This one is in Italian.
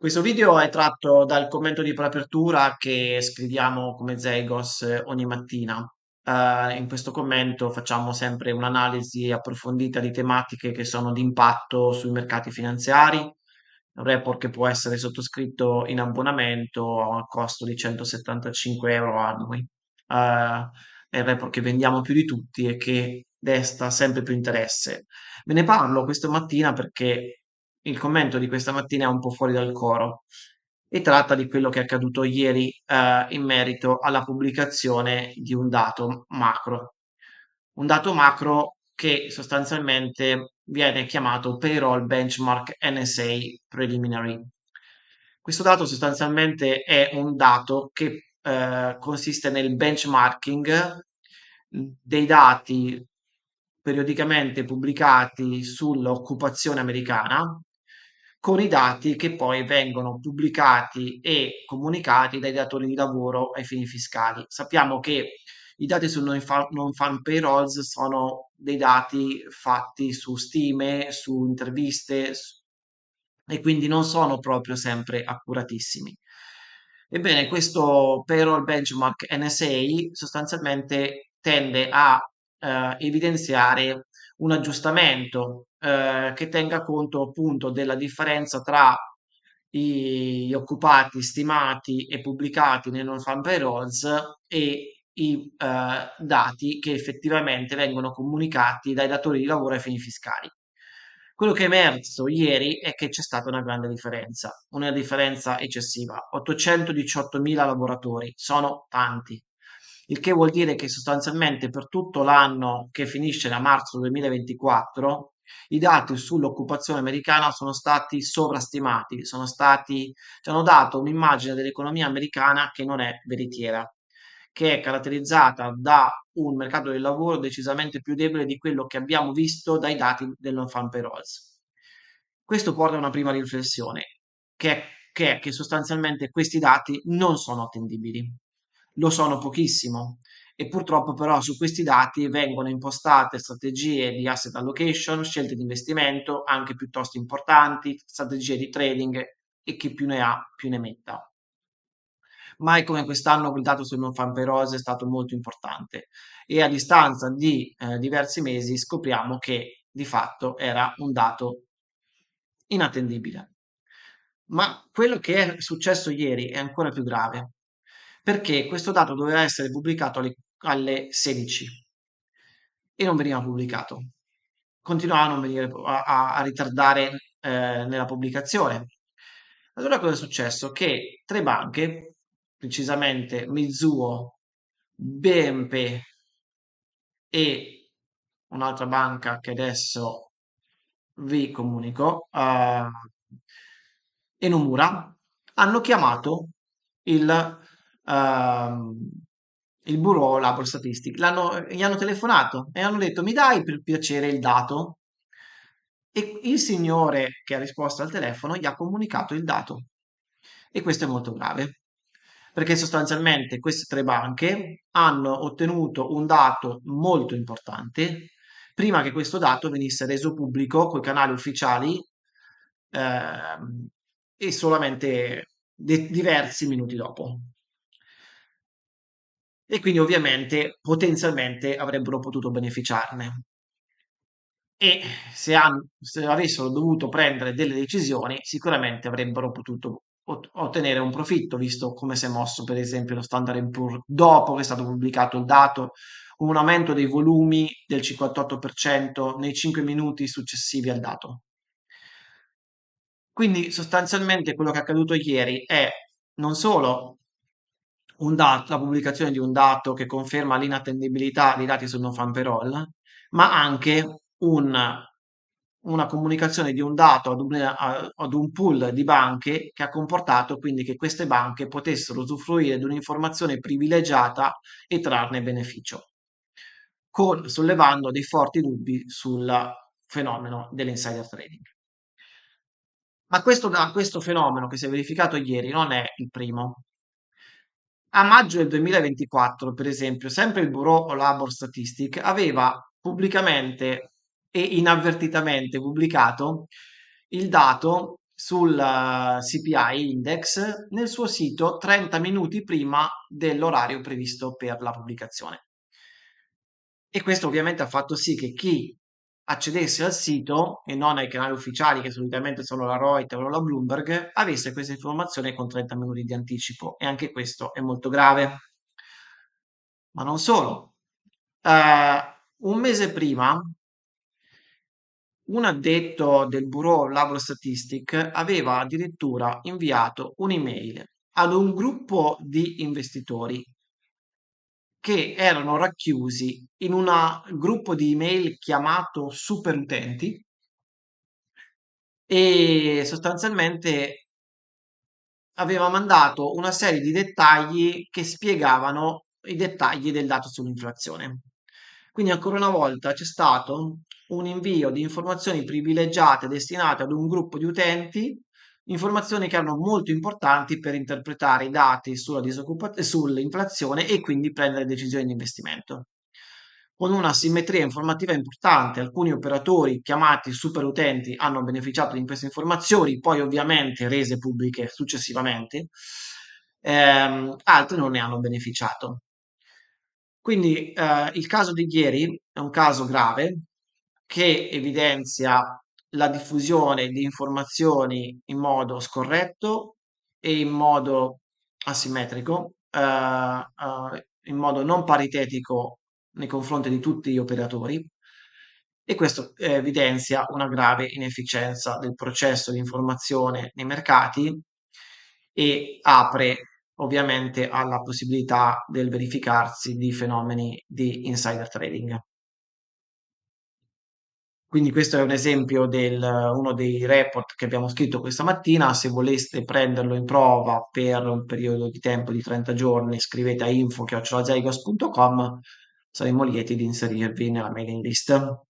Questo video è tratto dal commento di preapertura che scriviamo come Zegos eh, ogni mattina. Eh, in questo commento facciamo sempre un'analisi approfondita di tematiche che sono di impatto sui mercati finanziari, un report che può essere sottoscritto in abbonamento a costo di 175 euro annui. Eh, è il report che vendiamo più di tutti e che desta sempre più interesse. Ve ne parlo questa mattina perché il commento di questa mattina è un po' fuori dal coro e tratta di quello che è accaduto ieri eh, in merito alla pubblicazione di un dato macro. Un dato macro che sostanzialmente viene chiamato Payroll Benchmark NSA Preliminary. Questo dato sostanzialmente è un dato che eh, consiste nel benchmarking dei dati periodicamente pubblicati sull'occupazione americana con i dati che poi vengono pubblicati e comunicati dai datori di lavoro ai fini fiscali. Sappiamo che i dati sul non farm, non farm payrolls sono dei dati fatti su stime, su interviste e quindi non sono proprio sempre accuratissimi. Ebbene, questo payroll benchmark NSA sostanzialmente tende a eh, evidenziare un aggiustamento eh, che tenga conto appunto della differenza tra gli occupati stimati e pubblicati nei non fan payrolls e i eh, dati che effettivamente vengono comunicati dai datori di lavoro ai fini fiscali. Quello che è emerso ieri è che c'è stata una grande differenza, una differenza eccessiva. 818.000 lavoratori sono tanti, il che vuol dire che sostanzialmente per tutto l'anno che finisce da marzo 2024 i dati sull'occupazione americana sono stati sovrastimati, sono stati, ci hanno dato un'immagine dell'economia americana che non è veritiera, che è caratterizzata da un mercato del lavoro decisamente più debole di quello che abbiamo visto dai dati dell'Onfan Payrolls. Questo porta a una prima riflessione, che è che, che sostanzialmente questi dati non sono attendibili lo sono pochissimo. E purtroppo però su questi dati vengono impostate strategie di asset allocation, scelte di investimento anche piuttosto importanti, strategie di trading e chi più ne ha più ne metta mai come quest'anno il dato sul non famperose è stato molto importante e a distanza di eh, diversi mesi scopriamo che di fatto era un dato inattendibile. Ma quello che è successo ieri è ancora più grave perché questo dato doveva essere pubblicato alle, alle 16 e non veniva pubblicato. Continuava a, non venire, a, a ritardare eh, nella pubblicazione. Allora cosa è successo? Che tre banche, precisamente Mizuo, BMP e un'altra banca che adesso vi comunico, eh, Enomura, hanno chiamato il Ehm, il bureau Labor Statistics, l'hanno, gli hanno telefonato e hanno detto mi dai per piacere il dato? E il signore che ha risposto al telefono gli ha comunicato il dato. E questo è molto grave, perché sostanzialmente queste tre banche hanno ottenuto un dato molto importante prima che questo dato venisse reso pubblico con i canali ufficiali eh, e solamente de- diversi minuti dopo e quindi ovviamente potenzialmente avrebbero potuto beneficiarne. E se, han- se avessero dovuto prendere delle decisioni, sicuramente avrebbero potuto ot- ottenere un profitto, visto come si è mosso per esempio lo Standard Poor's dopo che è stato pubblicato il dato, un aumento dei volumi del 58% nei 5 minuti successivi al dato. Quindi sostanzialmente quello che è accaduto ieri è non solo un dato, la pubblicazione di un dato che conferma l'inattendibilità dei dati sul non payroll, ma anche un, una comunicazione di un dato ad un, ad un, pool di banche che ha comportato quindi che queste banche potessero usufruire di un'informazione privilegiata e trarne beneficio, con, sollevando dei forti dubbi sul fenomeno dell'insider trading. Ma questo, questo fenomeno che si è verificato ieri non è il primo, a maggio del 2024, per esempio, sempre il Bureau Labor Statistic aveva pubblicamente e inavvertitamente pubblicato il dato sul eh, CPI index nel suo sito 30 minuti prima dell'orario previsto per la pubblicazione. E questo ovviamente ha fatto sì che chi accedesse al sito e non ai canali ufficiali che solitamente sono la Reuters o la Bloomberg, avesse questa informazione con 30 minuti di anticipo e anche questo è molto grave. Ma non solo. Eh, un mese prima, un addetto del Bureau Labor Statistics aveva addirittura inviato un'email ad un gruppo di investitori che erano racchiusi in un gruppo di email chiamato superutenti e sostanzialmente aveva mandato una serie di dettagli che spiegavano i dettagli del dato sull'inflazione. Quindi ancora una volta c'è stato un invio di informazioni privilegiate destinate ad un gruppo di utenti informazioni che erano molto importanti per interpretare i dati sulla sull'inflazione e quindi prendere decisioni di investimento. Con una simmetria informativa importante, alcuni operatori chiamati superutenti hanno beneficiato di queste informazioni, poi ovviamente rese pubbliche successivamente, ehm, altri non ne hanno beneficiato. Quindi eh, il caso di ieri è un caso grave che evidenzia la diffusione di informazioni in modo scorretto e in modo asimmetrico, eh, eh, in modo non paritetico nei confronti di tutti gli operatori e questo eh, evidenzia una grave inefficienza del processo di informazione nei mercati e apre ovviamente alla possibilità del verificarsi di fenomeni di insider trading. Quindi questo è un esempio di uno dei report che abbiamo scritto questa mattina. Se voleste prenderlo in prova per un periodo di tempo di 30 giorni, scrivete a info.zygos.com. Saremo lieti di inserirvi nella mailing list.